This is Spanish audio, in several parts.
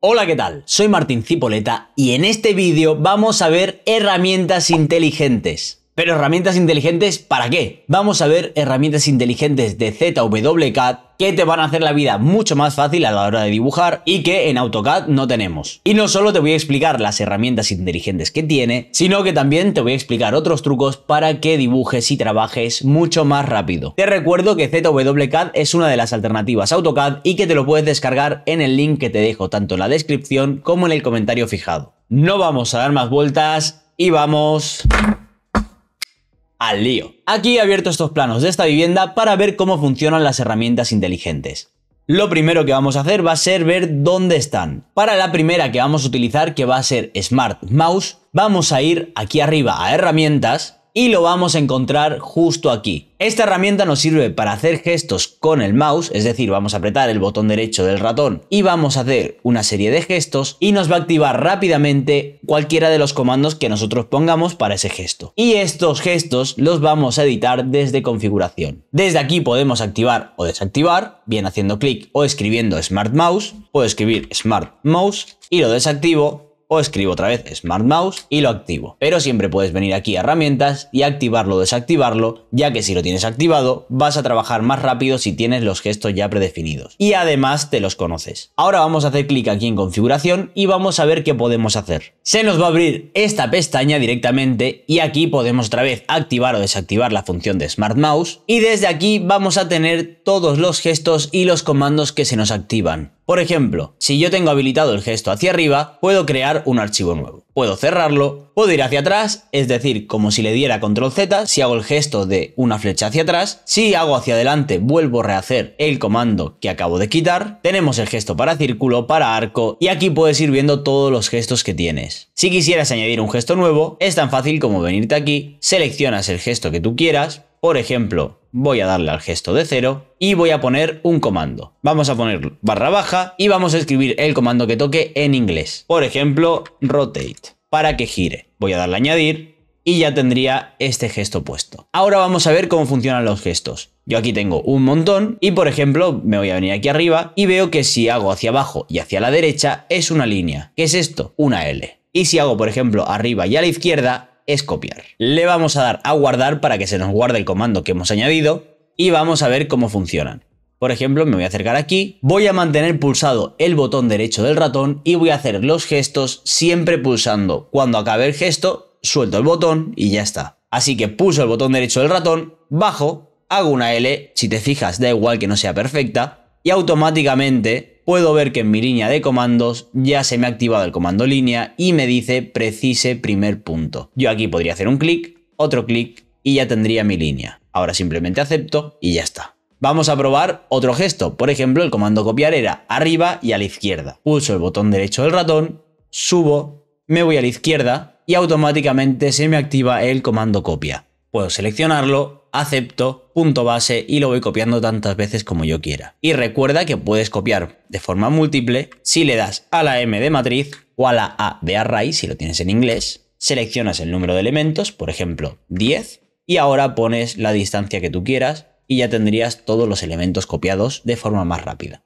Hola, ¿qué tal? Soy Martín Cipoleta y en este vídeo vamos a ver herramientas inteligentes. Pero herramientas inteligentes, ¿para qué? Vamos a ver herramientas inteligentes de ZWCAD que te van a hacer la vida mucho más fácil a la hora de dibujar y que en AutoCAD no tenemos. Y no solo te voy a explicar las herramientas inteligentes que tiene, sino que también te voy a explicar otros trucos para que dibujes y trabajes mucho más rápido. Te recuerdo que ZWCAD es una de las alternativas a AutoCAD y que te lo puedes descargar en el link que te dejo tanto en la descripción como en el comentario fijado. No vamos a dar más vueltas y vamos al lío. Aquí he abierto estos planos de esta vivienda para ver cómo funcionan las herramientas inteligentes. Lo primero que vamos a hacer va a ser ver dónde están. Para la primera que vamos a utilizar, que va a ser Smart Mouse, vamos a ir aquí arriba a herramientas y lo vamos a encontrar justo aquí. Esta herramienta nos sirve para hacer gestos con el mouse, es decir, vamos a apretar el botón derecho del ratón y vamos a hacer una serie de gestos y nos va a activar rápidamente cualquiera de los comandos que nosotros pongamos para ese gesto. Y estos gestos los vamos a editar desde configuración. Desde aquí podemos activar o desactivar, bien haciendo clic o escribiendo Smart Mouse, puedo escribir Smart Mouse y lo desactivo o escribo otra vez Smart Mouse y lo activo. Pero siempre puedes venir aquí a herramientas y activarlo o desactivarlo, ya que si lo tienes activado vas a trabajar más rápido si tienes los gestos ya predefinidos. Y además te los conoces. Ahora vamos a hacer clic aquí en configuración y vamos a ver qué podemos hacer. Se nos va a abrir esta pestaña directamente y aquí podemos otra vez activar o desactivar la función de Smart Mouse y desde aquí vamos a tener todos los gestos y los comandos que se nos activan. Por ejemplo, si yo tengo habilitado el gesto hacia arriba, puedo crear un archivo nuevo. Puedo cerrarlo, puedo ir hacia atrás, es decir, como si le diera control Z, si hago el gesto de una flecha hacia atrás, si hago hacia adelante vuelvo a rehacer el comando que acabo de quitar, tenemos el gesto para círculo, para arco y aquí puedes ir viendo todos los gestos que tienes. Si quisieras añadir un gesto nuevo, es tan fácil como venirte aquí, seleccionas el gesto que tú quieras, por ejemplo, voy a darle al gesto de cero y voy a poner un comando. Vamos a poner barra baja y vamos a escribir el comando que toque en inglés. Por ejemplo, rotate, para que gire. Voy a darle a añadir y ya tendría este gesto puesto. Ahora vamos a ver cómo funcionan los gestos. Yo aquí tengo un montón y por ejemplo me voy a venir aquí arriba y veo que si hago hacia abajo y hacia la derecha es una línea. ¿Qué es esto? Una L. Y si hago por ejemplo arriba y a la izquierda es copiar. Le vamos a dar a guardar para que se nos guarde el comando que hemos añadido y vamos a ver cómo funcionan. Por ejemplo, me voy a acercar aquí, voy a mantener pulsado el botón derecho del ratón y voy a hacer los gestos siempre pulsando. Cuando acabe el gesto, suelto el botón y ya está. Así que pulso el botón derecho del ratón, bajo, hago una L, si te fijas da igual que no sea perfecta, y automáticamente puedo ver que en mi línea de comandos ya se me ha activado el comando línea y me dice precise primer punto. Yo aquí podría hacer un clic, otro clic y ya tendría mi línea. Ahora simplemente acepto y ya está. Vamos a probar otro gesto, por ejemplo el comando copiar era arriba y a la izquierda. Pulso el botón derecho del ratón, subo, me voy a la izquierda y automáticamente se me activa el comando copia. Puedo seleccionarlo acepto, punto base y lo voy copiando tantas veces como yo quiera. Y recuerda que puedes copiar de forma múltiple si le das a la M de matriz o a la A de array si lo tienes en inglés, seleccionas el número de elementos, por ejemplo 10, y ahora pones la distancia que tú quieras y ya tendrías todos los elementos copiados de forma más rápida.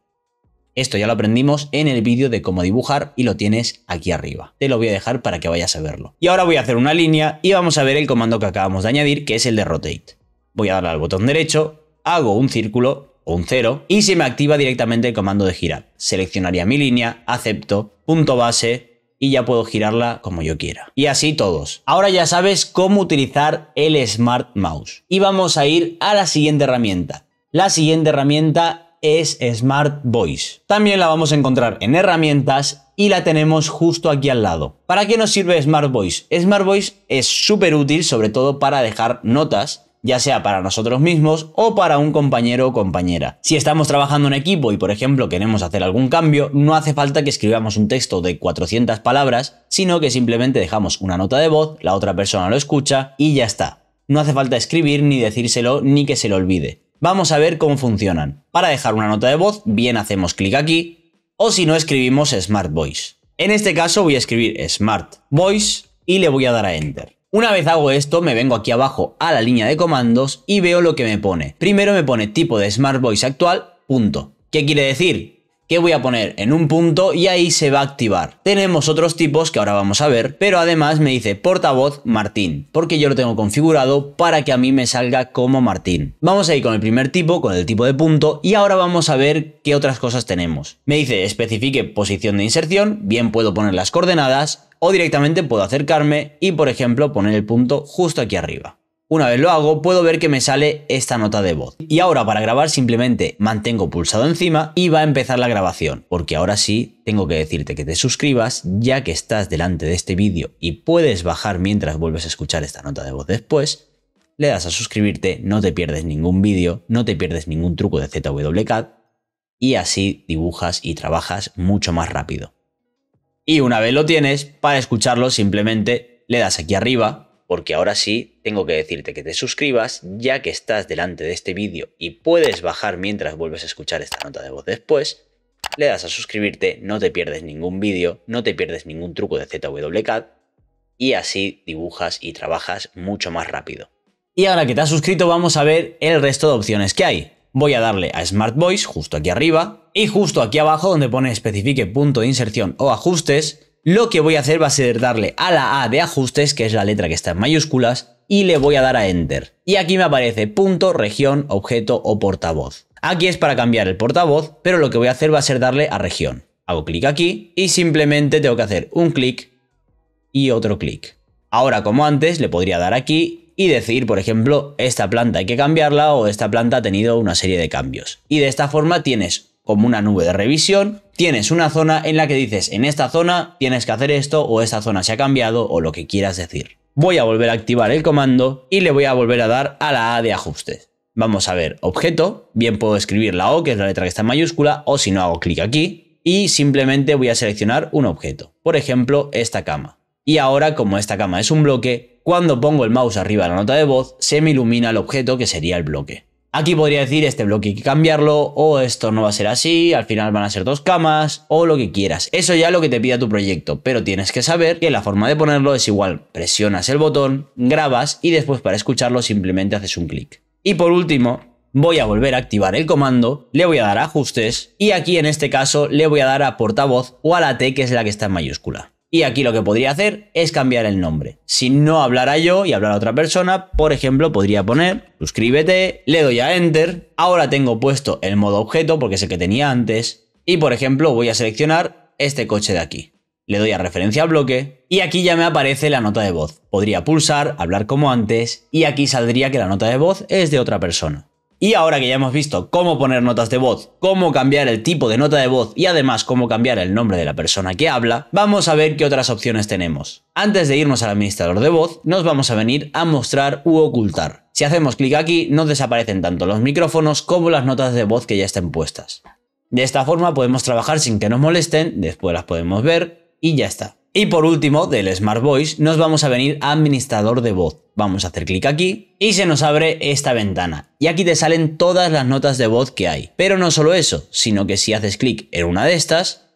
Esto ya lo aprendimos en el vídeo de cómo dibujar y lo tienes aquí arriba. Te lo voy a dejar para que vayas a verlo. Y ahora voy a hacer una línea y vamos a ver el comando que acabamos de añadir que es el de rotate voy a darle al botón derecho, hago un círculo o un cero y se me activa directamente el comando de girar. Seleccionaría mi línea, acepto, punto base, y ya puedo girarla como yo quiera. Y así todos. Ahora ya sabes cómo utilizar el Smart Mouse. Y vamos a ir a la siguiente herramienta. La siguiente herramienta es Smart Voice. También la vamos a encontrar en herramientas y la tenemos justo aquí al lado. ¿Para qué nos sirve Smart Voice? Smart Voice es súper útil sobre todo para dejar notas ya sea para nosotros mismos o para un compañero o compañera. Si estamos trabajando en equipo y por ejemplo queremos hacer algún cambio, no hace falta que escribamos un texto de 400 palabras, sino que simplemente dejamos una nota de voz, la otra persona lo escucha y ya está. No hace falta escribir ni decírselo ni que se lo olvide. Vamos a ver cómo funcionan. Para dejar una nota de voz, bien hacemos clic aquí, o si no escribimos Smart Voice. En este caso voy a escribir Smart Voice y le voy a dar a Enter. Una vez hago esto, me vengo aquí abajo a la línea de comandos y veo lo que me pone. Primero me pone tipo de Smart Voice actual, punto. ¿Qué quiere decir? que voy a poner en un punto y ahí se va a activar. Tenemos otros tipos que ahora vamos a ver, pero además me dice portavoz Martín, porque yo lo tengo configurado para que a mí me salga como Martín. Vamos a ir con el primer tipo, con el tipo de punto, y ahora vamos a ver qué otras cosas tenemos. Me dice especifique posición de inserción, bien puedo poner las coordenadas, o directamente puedo acercarme y por ejemplo poner el punto justo aquí arriba. Una vez lo hago, puedo ver que me sale esta nota de voz. Y ahora para grabar simplemente mantengo pulsado encima y va a empezar la grabación, porque ahora sí tengo que decirte que te suscribas ya que estás delante de este vídeo y puedes bajar mientras vuelves a escuchar esta nota de voz después. Le das a suscribirte, no te pierdes ningún vídeo, no te pierdes ningún truco de ZWCAD y así dibujas y trabajas mucho más rápido. Y una vez lo tienes, para escucharlo simplemente le das aquí arriba porque ahora sí tengo que decirte que te suscribas ya que estás delante de este vídeo y puedes bajar mientras vuelves a escuchar esta nota de voz después, le das a suscribirte, no te pierdes ningún vídeo, no te pierdes ningún truco de ZWCAD y así dibujas y trabajas mucho más rápido. Y ahora que te has suscrito vamos a ver el resto de opciones que hay. Voy a darle a Smart Voice justo aquí arriba y justo aquí abajo donde pone especifique punto de inserción o ajustes lo que voy a hacer va a ser darle a la A de ajustes, que es la letra que está en mayúsculas, y le voy a dar a Enter. Y aquí me aparece punto, región, objeto o portavoz. Aquí es para cambiar el portavoz, pero lo que voy a hacer va a ser darle a región. Hago clic aquí y simplemente tengo que hacer un clic y otro clic. Ahora, como antes, le podría dar aquí y decir, por ejemplo, esta planta hay que cambiarla o esta planta ha tenido una serie de cambios. Y de esta forma tienes como una nube de revisión, tienes una zona en la que dices, en esta zona tienes que hacer esto o esta zona se ha cambiado o lo que quieras decir. Voy a volver a activar el comando y le voy a volver a dar a la A de ajustes. Vamos a ver, objeto, bien puedo escribir la O, que es la letra que está en mayúscula, o si no hago clic aquí, y simplemente voy a seleccionar un objeto, por ejemplo, esta cama. Y ahora, como esta cama es un bloque, cuando pongo el mouse arriba la nota de voz, se me ilumina el objeto que sería el bloque. Aquí podría decir este bloque hay que cambiarlo, o esto no va a ser así, al final van a ser dos camas, o lo que quieras. Eso ya lo que te pida tu proyecto, pero tienes que saber que la forma de ponerlo es igual. Presionas el botón, grabas y después para escucharlo simplemente haces un clic. Y por último, voy a volver a activar el comando, le voy a dar a ajustes y aquí en este caso le voy a dar a portavoz o a la T que es la que está en mayúscula. Y aquí lo que podría hacer es cambiar el nombre. Si no hablara yo y hablara otra persona, por ejemplo, podría poner suscríbete, le doy a enter. Ahora tengo puesto el modo objeto porque es el que tenía antes. Y por ejemplo, voy a seleccionar este coche de aquí. Le doy a referencia al bloque y aquí ya me aparece la nota de voz. Podría pulsar, hablar como antes y aquí saldría que la nota de voz es de otra persona. Y ahora que ya hemos visto cómo poner notas de voz, cómo cambiar el tipo de nota de voz y además cómo cambiar el nombre de la persona que habla, vamos a ver qué otras opciones tenemos. Antes de irnos al administrador de voz, nos vamos a venir a mostrar u ocultar. Si hacemos clic aquí, nos desaparecen tanto los micrófonos como las notas de voz que ya estén puestas. De esta forma podemos trabajar sin que nos molesten, después las podemos ver y ya está. Y por último, del Smart Voice, nos vamos a venir a administrador de voz. Vamos a hacer clic aquí y se nos abre esta ventana. Y aquí te salen todas las notas de voz que hay. Pero no solo eso, sino que si haces clic en una de estas,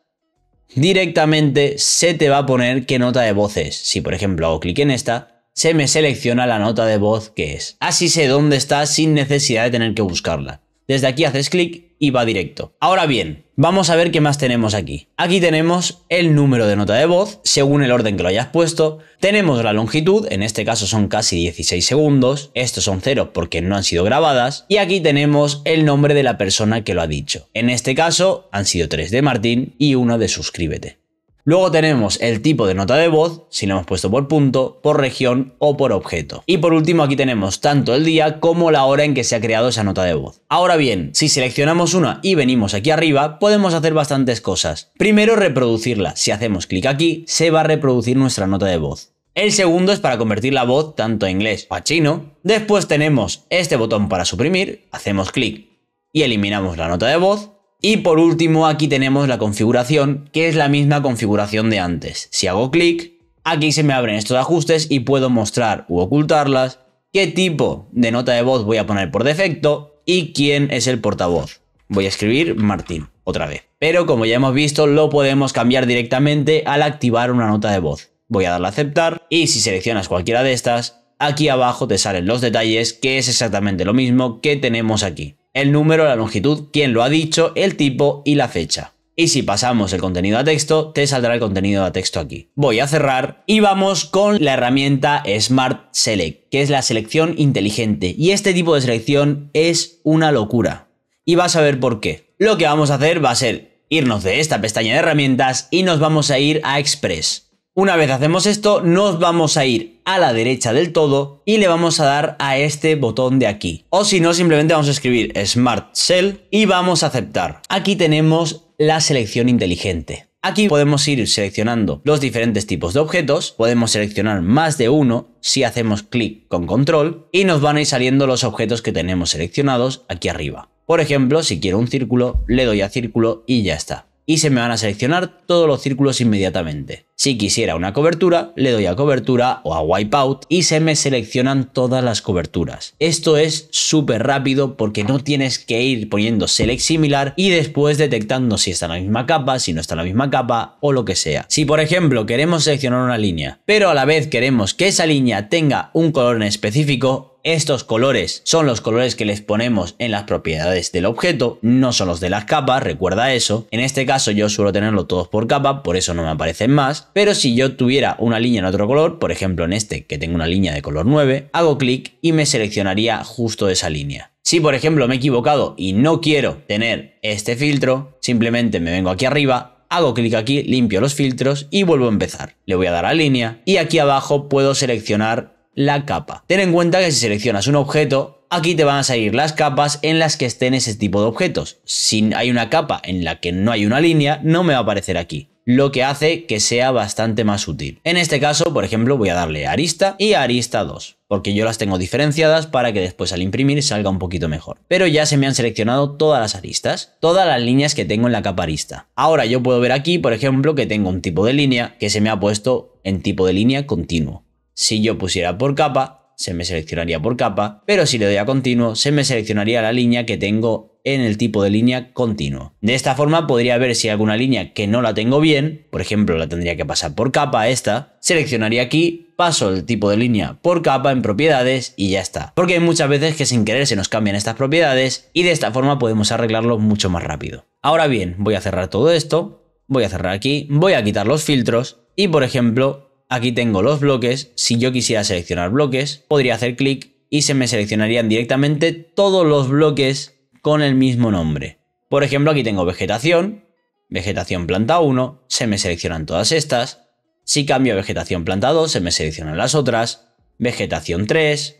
directamente se te va a poner qué nota de voz es. Si por ejemplo hago clic en esta, se me selecciona la nota de voz que es. Así sé dónde está sin necesidad de tener que buscarla. Desde aquí haces clic y va directo. Ahora bien, vamos a ver qué más tenemos aquí. Aquí tenemos el número de nota de voz, según el orden que lo hayas puesto. Tenemos la longitud, en este caso son casi 16 segundos. Estos son ceros porque no han sido grabadas. Y aquí tenemos el nombre de la persona que lo ha dicho. En este caso han sido tres de Martín y uno de Suscríbete. Luego tenemos el tipo de nota de voz, si lo hemos puesto por punto, por región o por objeto. Y por último aquí tenemos tanto el día como la hora en que se ha creado esa nota de voz. Ahora bien, si seleccionamos una y venimos aquí arriba, podemos hacer bastantes cosas. Primero reproducirla. Si hacemos clic aquí, se va a reproducir nuestra nota de voz. El segundo es para convertir la voz tanto a inglés o a chino. Después tenemos este botón para suprimir, hacemos clic y eliminamos la nota de voz. Y por último, aquí tenemos la configuración, que es la misma configuración de antes. Si hago clic, aquí se me abren estos ajustes y puedo mostrar u ocultarlas, qué tipo de nota de voz voy a poner por defecto y quién es el portavoz. Voy a escribir Martín otra vez. Pero como ya hemos visto, lo podemos cambiar directamente al activar una nota de voz. Voy a darle a aceptar y si seleccionas cualquiera de estas, aquí abajo te salen los detalles, que es exactamente lo mismo que tenemos aquí el número, la longitud, quién lo ha dicho, el tipo y la fecha. Y si pasamos el contenido a texto, te saldrá el contenido a texto aquí. Voy a cerrar y vamos con la herramienta Smart Select, que es la selección inteligente. Y este tipo de selección es una locura. Y vas a ver por qué. Lo que vamos a hacer va a ser irnos de esta pestaña de herramientas y nos vamos a ir a Express. Una vez hacemos esto, nos vamos a ir a la derecha del todo y le vamos a dar a este botón de aquí. O si no, simplemente vamos a escribir Smart Cell y vamos a aceptar. Aquí tenemos la selección inteligente. Aquí podemos ir seleccionando los diferentes tipos de objetos, podemos seleccionar más de uno si hacemos clic con control y nos van a ir saliendo los objetos que tenemos seleccionados aquí arriba. Por ejemplo, si quiero un círculo, le doy a círculo y ya está y se me van a seleccionar todos los círculos inmediatamente. Si quisiera una cobertura, le doy a cobertura o a wipeout y se me seleccionan todas las coberturas. Esto es súper rápido porque no tienes que ir poniendo select similar y después detectando si está en la misma capa, si no está en la misma capa o lo que sea. Si por ejemplo queremos seleccionar una línea, pero a la vez queremos que esa línea tenga un color en específico, estos colores son los colores que les ponemos en las propiedades del objeto, no son los de las capas, recuerda eso. En este caso yo suelo tenerlo todos por capa, por eso no me aparecen más, pero si yo tuviera una línea en otro color, por ejemplo en este que tengo una línea de color 9, hago clic y me seleccionaría justo esa línea. Si por ejemplo me he equivocado y no quiero tener este filtro, simplemente me vengo aquí arriba hago clic aquí, limpio los filtros y vuelvo a empezar. Le voy a dar a línea y aquí abajo puedo seleccionar la capa. Ten en cuenta que si seleccionas un objeto, aquí te van a salir las capas en las que estén ese tipo de objetos. Si hay una capa en la que no hay una línea, no me va a aparecer aquí lo que hace que sea bastante más útil. En este caso, por ejemplo, voy a darle arista y arista 2, porque yo las tengo diferenciadas para que después al imprimir salga un poquito mejor. Pero ya se me han seleccionado todas las aristas, todas las líneas que tengo en la capa arista. Ahora yo puedo ver aquí, por ejemplo, que tengo un tipo de línea que se me ha puesto en tipo de línea continuo. Si yo pusiera por capa, se me seleccionaría por capa, pero si le doy a continuo, se me seleccionaría la línea que tengo en el tipo de línea continuo. De esta forma podría ver si hay alguna línea que no la tengo bien, por ejemplo la tendría que pasar por capa esta, seleccionaría aquí, paso el tipo de línea por capa en propiedades y ya está. Porque hay muchas veces que sin querer se nos cambian estas propiedades y de esta forma podemos arreglarlo mucho más rápido. Ahora bien, voy a cerrar todo esto, voy a cerrar aquí, voy a quitar los filtros y por ejemplo Aquí tengo los bloques, si yo quisiera seleccionar bloques, podría hacer clic y se me seleccionarían directamente todos los bloques con el mismo nombre. Por ejemplo, aquí tengo vegetación, vegetación planta 1, se me seleccionan todas estas. Si cambio vegetación planta 2, se me seleccionan las otras. Vegetación 3,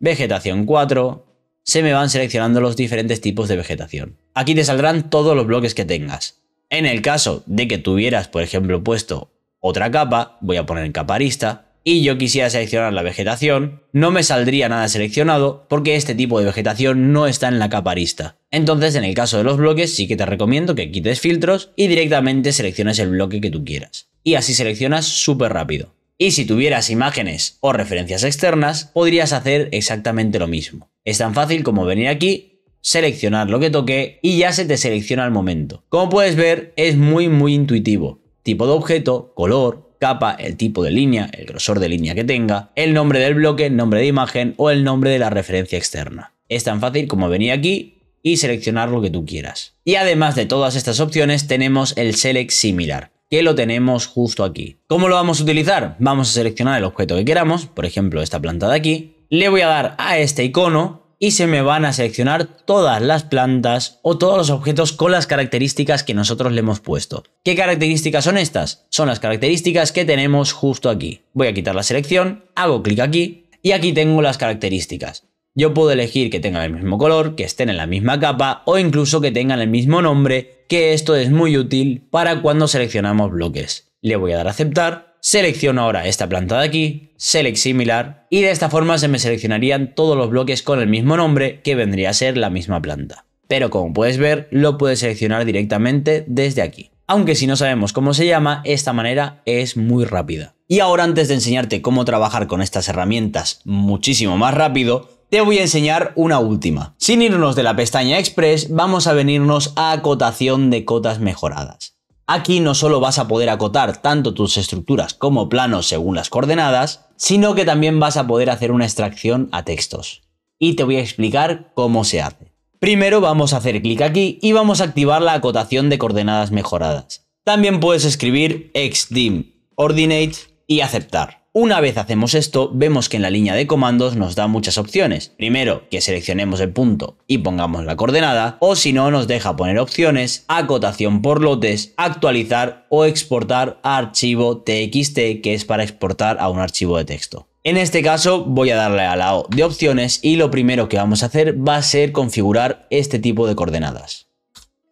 vegetación 4, se me van seleccionando los diferentes tipos de vegetación. Aquí te saldrán todos los bloques que tengas. En el caso de que tuvieras, por ejemplo, puesto otra capa, voy a poner en capa arista, y yo quisiera seleccionar la vegetación, no me saldría nada seleccionado porque este tipo de vegetación no está en la capa arista. Entonces en el caso de los bloques sí que te recomiendo que quites filtros y directamente selecciones el bloque que tú quieras. Y así seleccionas súper rápido. Y si tuvieras imágenes o referencias externas, podrías hacer exactamente lo mismo. Es tan fácil como venir aquí, seleccionar lo que toque y ya se te selecciona al momento. Como puedes ver, es muy muy intuitivo tipo de objeto, color, capa, el tipo de línea, el grosor de línea que tenga, el nombre del bloque, nombre de imagen o el nombre de la referencia externa. Es tan fácil como venir aquí y seleccionar lo que tú quieras. Y además de todas estas opciones tenemos el Select Similar, que lo tenemos justo aquí. ¿Cómo lo vamos a utilizar? Vamos a seleccionar el objeto que queramos, por ejemplo esta planta de aquí, le voy a dar a este icono y se me van a seleccionar todas las plantas o todos los objetos con las características que nosotros le hemos puesto. ¿Qué características son estas? Son las características que tenemos justo aquí. Voy a quitar la selección, hago clic aquí y aquí tengo las características. Yo puedo elegir que tengan el mismo color, que estén en la misma capa o incluso que tengan el mismo nombre, que esto es muy útil para cuando seleccionamos bloques. Le voy a dar a aceptar selecciono ahora esta planta de aquí, select similar, y de esta forma se me seleccionarían todos los bloques con el mismo nombre que vendría a ser la misma planta. Pero como puedes ver, lo puedes seleccionar directamente desde aquí. Aunque si no sabemos cómo se llama, esta manera es muy rápida. Y ahora antes de enseñarte cómo trabajar con estas herramientas muchísimo más rápido, te voy a enseñar una última. Sin irnos de la pestaña Express, vamos a venirnos a acotación de cotas mejoradas. Aquí no solo vas a poder acotar tanto tus estructuras como planos según las coordenadas, sino que también vas a poder hacer una extracción a textos. Y te voy a explicar cómo se hace. Primero vamos a hacer clic aquí y vamos a activar la acotación de coordenadas mejoradas. También puedes escribir xdim ordinate y aceptar. Una vez hacemos esto, vemos que en la línea de comandos nos da muchas opciones. Primero, que seleccionemos el punto y pongamos la coordenada, o si no, nos deja poner opciones, acotación por lotes, actualizar o exportar archivo TXT, que es para exportar a un archivo de texto. En este caso voy a darle a la O de opciones y lo primero que vamos a hacer va a ser configurar este tipo de coordenadas.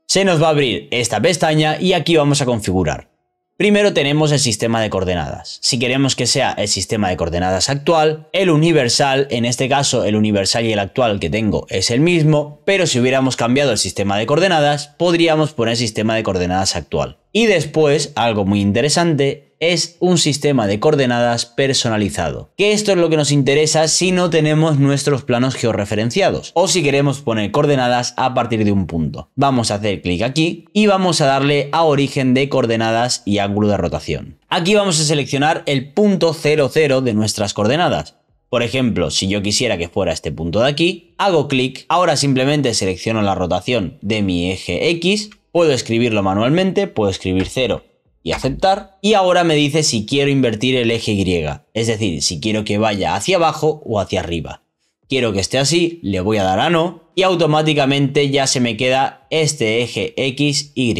Se nos va a abrir esta pestaña y aquí vamos a configurar. Primero tenemos el sistema de coordenadas. Si queremos que sea el sistema de coordenadas actual, el universal, en este caso el universal y el actual que tengo es el mismo, pero si hubiéramos cambiado el sistema de coordenadas, podríamos poner sistema de coordenadas actual. Y después, algo muy interesante, es un sistema de coordenadas personalizado. Que esto es lo que nos interesa si no tenemos nuestros planos georreferenciados o si queremos poner coordenadas a partir de un punto. Vamos a hacer clic aquí y vamos a darle a origen de coordenadas y ángulo de rotación. Aquí vamos a seleccionar el punto 00 de nuestras coordenadas. Por ejemplo, si yo quisiera que fuera este punto de aquí, hago clic, ahora simplemente selecciono la rotación de mi eje X, puedo escribirlo manualmente, puedo escribir 0 y aceptar. Y ahora me dice si quiero invertir el eje Y, es decir, si quiero que vaya hacia abajo o hacia arriba. Quiero que esté así, le voy a dar a no y automáticamente ya se me queda este eje X, Y.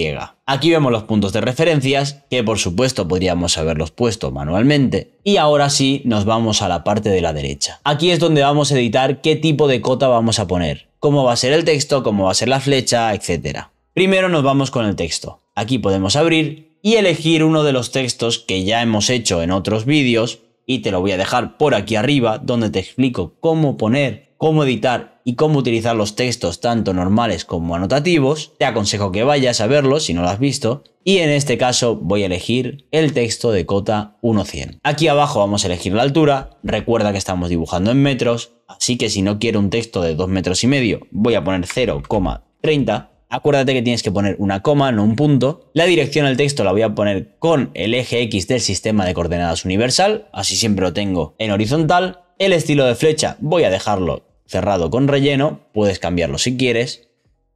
Aquí vemos los puntos de referencias, que por supuesto podríamos haberlos puesto manualmente. Y ahora sí nos vamos a la parte de la derecha. Aquí es donde vamos a editar qué tipo de cota vamos a poner, cómo va a ser el texto, cómo va a ser la flecha, etc. Primero nos vamos con el texto. Aquí podemos abrir y elegir uno de los textos que ya hemos hecho en otros vídeos y te lo voy a dejar por aquí arriba donde te explico cómo poner, cómo editar y cómo utilizar los textos tanto normales como anotativos. Te aconsejo que vayas a verlo si no lo has visto y en este caso voy a elegir el texto de cota 1100. Aquí abajo vamos a elegir la altura, recuerda que estamos dibujando en metros, así que si no quiero un texto de 2 metros y medio voy a poner 0,30 Acuérdate que tienes que poner una coma, no un punto. La dirección al texto la voy a poner con el eje X del sistema de coordenadas universal, así siempre lo tengo en horizontal. El estilo de flecha voy a dejarlo cerrado con relleno, puedes cambiarlo si quieres.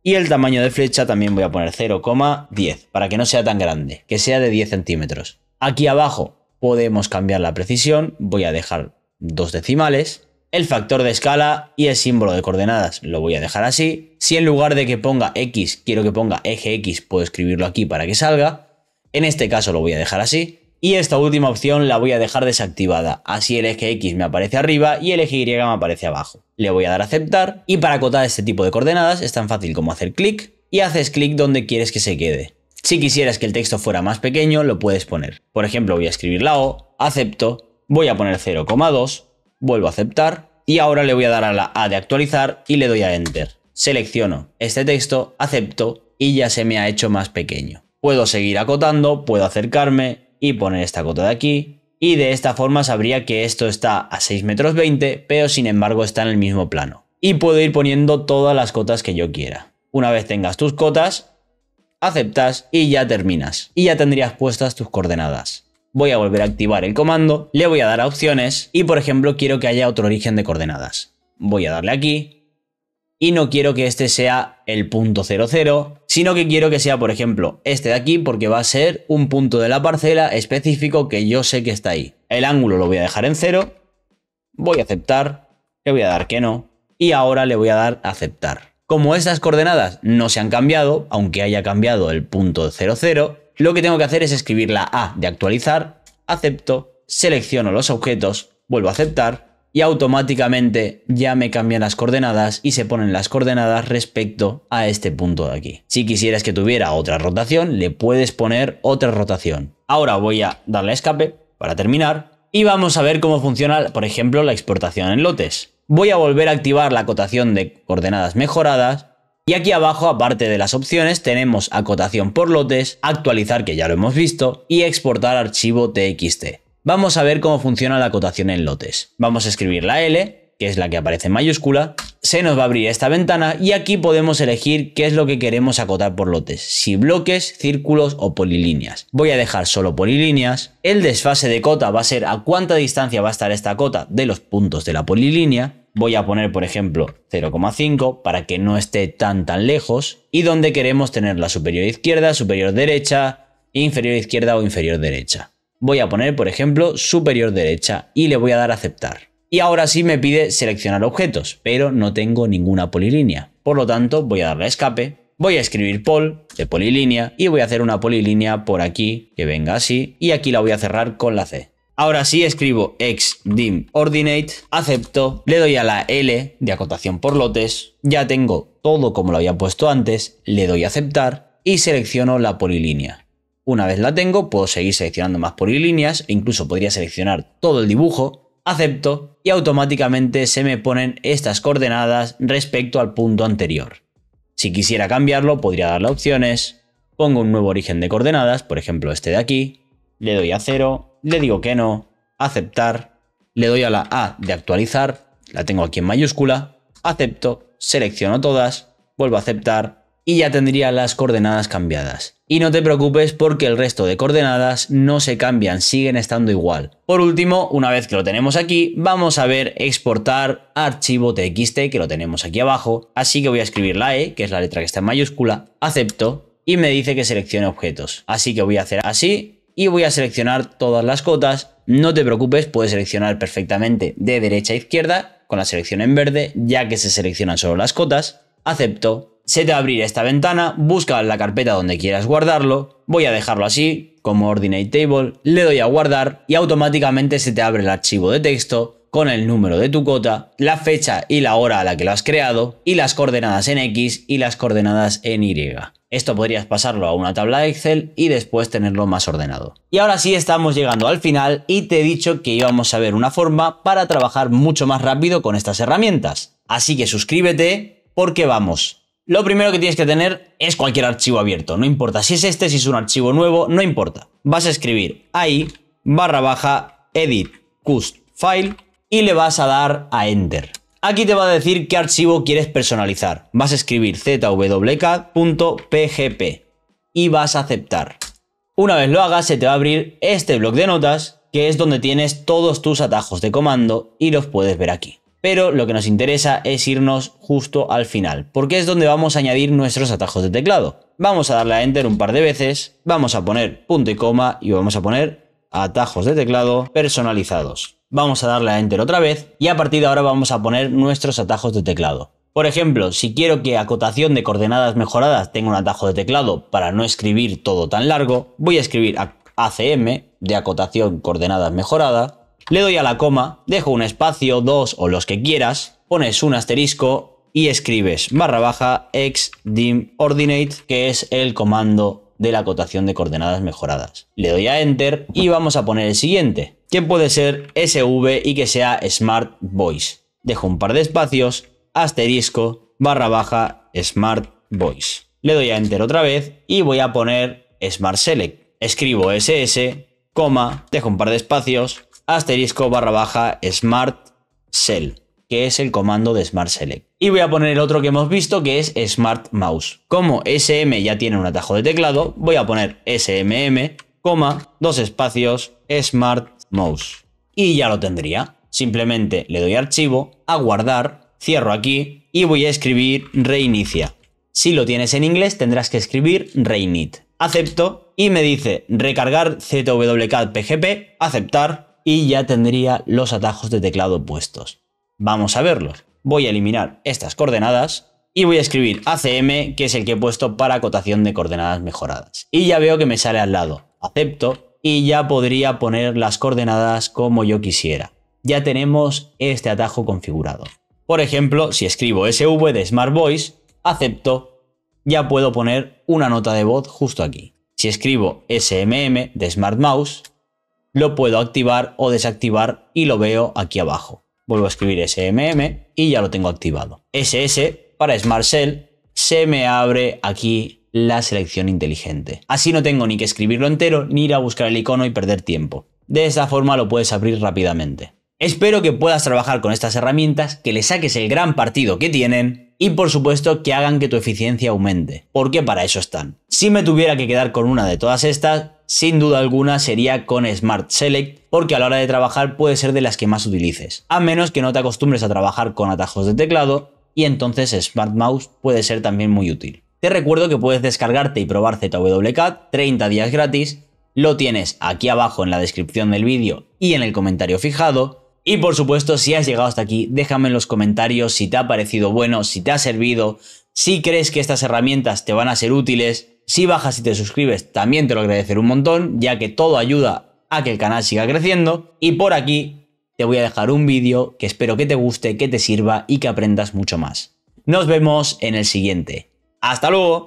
Y el tamaño de flecha también voy a poner 0,10 para que no sea tan grande, que sea de 10 centímetros. Aquí abajo podemos cambiar la precisión, voy a dejar dos decimales el factor de escala y el símbolo de coordenadas. Lo voy a dejar así. Si en lugar de que ponga X quiero que ponga eje X, puedo escribirlo aquí para que salga. En este caso lo voy a dejar así. Y esta última opción la voy a dejar desactivada, así el eje X me aparece arriba y el eje Y me aparece abajo. Le voy a dar a aceptar y para acotar este tipo de coordenadas es tan fácil como hacer clic y haces clic donde quieres que se quede. Si quisieras que el texto fuera más pequeño lo puedes poner. Por ejemplo voy a escribir la O, acepto, voy a poner 0,2 vuelvo a aceptar y ahora le voy a dar a la A de actualizar y le doy a Enter. Selecciono este texto, acepto y ya se me ha hecho más pequeño. Puedo seguir acotando, puedo acercarme y poner esta cota de aquí y de esta forma sabría que esto está a 6 metros 20 pero sin embargo está en el mismo plano. Y puedo ir poniendo todas las cotas que yo quiera. Una vez tengas tus cotas, aceptas y ya terminas. Y ya tendrías puestas tus coordenadas. Voy a volver a activar el comando, le voy a dar a opciones y por ejemplo quiero que haya otro origen de coordenadas. Voy a darle aquí y no quiero que este sea el punto 00, sino que quiero que sea por ejemplo este de aquí porque va a ser un punto de la parcela específico que yo sé que está ahí. El ángulo lo voy a dejar en 0, voy a aceptar, le voy a dar que no y ahora le voy a dar aceptar. Como estas coordenadas no se han cambiado, aunque haya cambiado el punto 00, lo que tengo que hacer es escribir la A de actualizar, acepto, selecciono los objetos, vuelvo a aceptar y automáticamente ya me cambian las coordenadas y se ponen las coordenadas respecto a este punto de aquí. Si quisieras que tuviera otra rotación, le puedes poner otra rotación. Ahora voy a darle escape para terminar y vamos a ver cómo funciona, por ejemplo, la exportación en lotes. Voy a volver a activar la acotación de coordenadas mejoradas y aquí abajo, aparte de las opciones, tenemos acotación por lotes, actualizar, que ya lo hemos visto, y exportar archivo txt. Vamos a ver cómo funciona la acotación en lotes. Vamos a escribir la L, que es la que aparece en mayúscula, se nos va a abrir esta ventana y aquí podemos elegir qué es lo que queremos acotar por lotes, si bloques, círculos o polilíneas. Voy a dejar solo polilíneas. El desfase de cota va a ser a cuánta distancia va a estar esta cota de los puntos de la polilínea voy a poner, por ejemplo, 0,5 para que no esté tan tan lejos y donde queremos tener la superior izquierda, superior derecha, inferior izquierda o inferior derecha. Voy a poner, por ejemplo, superior derecha y le voy a dar a aceptar. Y ahora sí me pide seleccionar objetos, pero no tengo ninguna polilínea. Por lo tanto, voy a darle escape, voy a escribir pol de polilínea y voy a hacer una polilínea por aquí que venga así y aquí la voy a cerrar con la C. Ahora sí escribo dim ordinate, acepto, le doy a la L de acotación por lotes, ya tengo todo como lo había puesto antes, le doy a aceptar y selecciono la polilínea. Una vez la tengo, puedo seguir seleccionando más polilíneas, e incluso podría seleccionar todo el dibujo, acepto y automáticamente se me ponen estas coordenadas respecto al punto anterior. Si quisiera cambiarlo, podría darle opciones, pongo un nuevo origen de coordenadas, por ejemplo este de aquí, le doy a 0, le digo que no, aceptar, le doy a la A de actualizar, la tengo aquí en mayúscula, acepto, selecciono todas, vuelvo a aceptar y ya tendría las coordenadas cambiadas. Y no te preocupes porque el resto de coordenadas no se cambian, siguen estando igual. Por último, una vez que lo tenemos aquí, vamos a ver exportar archivo txt que lo tenemos aquí abajo, así que voy a escribir la E, que es la letra que está en mayúscula, acepto y me dice que seleccione objetos. Así que voy a hacer así y voy a seleccionar todas las cotas. No te preocupes, puedes seleccionar perfectamente de derecha a izquierda con la selección en verde, ya que se seleccionan solo las cotas. Acepto. Se te abrir esta ventana, busca la carpeta donde quieras guardarlo. Voy a dejarlo así, como Ordinate Table, le doy a guardar y automáticamente se te abre el archivo de texto con el número de tu cota, la fecha y la hora a la que lo has creado y las coordenadas en X y las coordenadas en Y. Esto podrías pasarlo a una tabla de Excel y después tenerlo más ordenado. Y ahora sí estamos llegando al final y te he dicho que íbamos a ver una forma para trabajar mucho más rápido con estas herramientas. Así que suscríbete porque vamos. Lo primero que tienes que tener es cualquier archivo abierto, no importa si es este, si es un archivo nuevo, no importa. Vas a escribir ahí barra baja edit cust file y le vas a dar a enter. Aquí te va a decir qué archivo quieres personalizar. Vas a escribir zwk.pgp y vas a aceptar. Una vez lo hagas, se te va a abrir este bloc de notas, que es donde tienes todos tus atajos de comando y los puedes ver aquí. Pero lo que nos interesa es irnos justo al final, porque es donde vamos a añadir nuestros atajos de teclado. Vamos a darle a Enter un par de veces, vamos a poner punto y coma y vamos a poner atajos de teclado personalizados. Vamos a darle a Enter otra vez y a partir de ahora vamos a poner nuestros atajos de teclado. Por ejemplo, si quiero que acotación de coordenadas mejoradas tenga un atajo de teclado para no escribir todo tan largo, voy a escribir ACM de acotación coordenadas mejorada, le doy a la coma, dejo un espacio, dos o los que quieras, pones un asterisco y escribes barra baja Dim ordinate que es el comando de la acotación de coordenadas mejoradas. Le doy a Enter y vamos a poner el siguiente, que puede ser SV y que sea Smart Voice. Dejo un par de espacios, asterisco, barra baja, Smart Voice. Le doy a Enter otra vez y voy a poner Smart Select. Escribo SS, coma, dejo un par de espacios, asterisco, barra baja, Smart Cell que es el comando de Smart Select. Y voy a poner el otro que hemos visto, que es Smart Mouse. Como SM ya tiene un atajo de teclado, voy a poner SMM, dos espacios, Smart Mouse. Y ya lo tendría. Simplemente le doy archivo, a guardar, cierro aquí y voy a escribir reinicia. Si lo tienes en inglés, tendrás que escribir reinit. Acepto y me dice recargar ZWCAD PGP, aceptar y ya tendría los atajos de teclado puestos. Vamos a verlos. Voy a eliminar estas coordenadas y voy a escribir ACM, que es el que he puesto para acotación de coordenadas mejoradas. Y ya veo que me sale al lado. Acepto y ya podría poner las coordenadas como yo quisiera. Ya tenemos este atajo configurado. Por ejemplo, si escribo SV de Smart Voice, acepto, ya puedo poner una nota de voz justo aquí. Si escribo SMM de Smart Mouse, lo puedo activar o desactivar y lo veo aquí abajo vuelvo a escribir SMM y ya lo tengo activado. SS para Smart Cell se me abre aquí la selección inteligente. Así no tengo ni que escribirlo entero ni ir a buscar el icono y perder tiempo. De esa forma lo puedes abrir rápidamente. Espero que puedas trabajar con estas herramientas, que le saques el gran partido que tienen y por supuesto que hagan que tu eficiencia aumente, porque para eso están. Si me tuviera que quedar con una de todas estas, sin duda alguna sería con Smart Select, porque a la hora de trabajar puede ser de las que más utilices, a menos que no te acostumbres a trabajar con atajos de teclado, y entonces Smart Mouse puede ser también muy útil. Te recuerdo que puedes descargarte y probar ZWK 30 días gratis, lo tienes aquí abajo en la descripción del vídeo y en el comentario fijado, y por supuesto, si has llegado hasta aquí, déjame en los comentarios si te ha parecido bueno, si te ha servido, si crees que estas herramientas te van a ser útiles, si bajas y te suscribes también te lo agradeceré un montón, ya que todo ayuda a que el canal siga creciendo. Y por aquí te voy a dejar un vídeo que espero que te guste, que te sirva y que aprendas mucho más. Nos vemos en el siguiente. ¡Hasta luego!